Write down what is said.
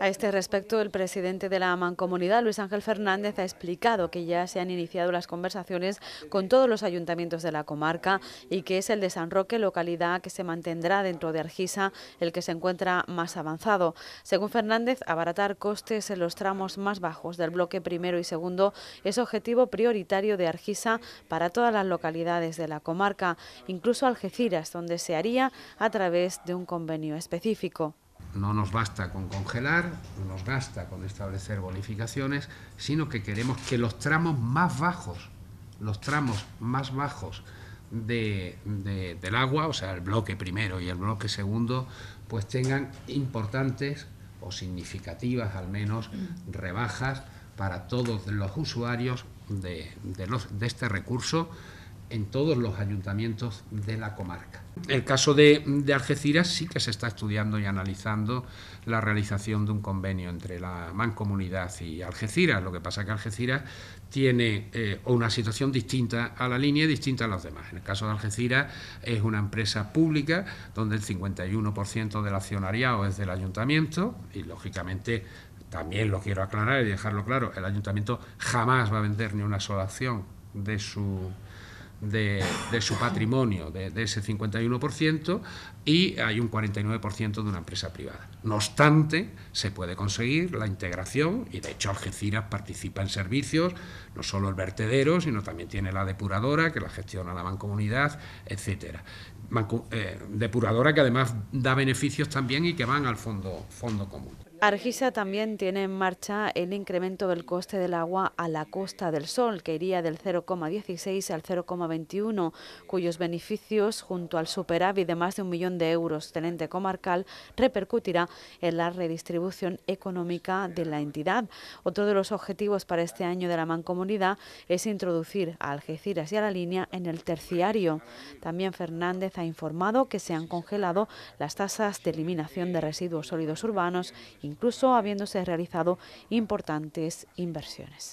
A este respecto, el presidente de la Mancomunidad, Luis Ángel Fernández, ha explicado que ya se han iniciado las conversaciones con todos los ayuntamientos de la comarca y que es el de San Roque, localidad que se mantendrá dentro de Argisa, el que se encuentra más avanzado. Según Fernández, abaratar costes en los tramos más bajos del bloque primero y segundo es objetivo prioritario de Argisa para todas las localidades de la comarca, incluso Algeciras, donde se haría a través de un convenio específico no nos basta con congelar, no nos basta con establecer bonificaciones, sino que queremos que los tramos más bajos, los tramos más bajos del agua, o sea, el bloque primero y el bloque segundo, pues tengan importantes o significativas al menos rebajas para todos los usuarios de, este recurso en todos los ayuntamientos de la comarca. El caso de, Algeciras sí que se está estudiando y analizando la realización de un convenio entre la mancomunidad y Algeciras. Lo que pasa es que Algeciras tiene eh, una situación distinta a la línea y distinta a los demás. En el caso de Algeciras es una empresa pública donde el 51% del accionariado es del ayuntamiento y lógicamente también lo quiero aclarar y dejarlo claro, el ayuntamiento jamás va a vender ni una sola acción de su de, su patrimonio, de, ese 51%, y hay un 49% de una empresa privada. No obstante, se puede conseguir la integración, y de hecho Algeciras participa en servicios, no solo el vertedero, sino también tiene la depuradora, que la gestiona la mancomunidad, etcétera. Eh, depuradora que además da beneficios también y que van al fondo, fondo común. Argisa también tiene en marcha el incremento del coste del agua a la Costa del Sol, que iría del 0,16 al 0,21, cuyos beneficios, junto al superávit de más de un millón de euros ente comarcal, repercutirá en la redistribución económica de la entidad. Otro de los objetivos para este año de la mancomunidad es introducir a Algeciras y a la línea en el terciario. También Fernández ha informado que se han congelado las tasas de eliminación de residuos sólidos urbanos y incluso habiéndose realizado importantes inversiones.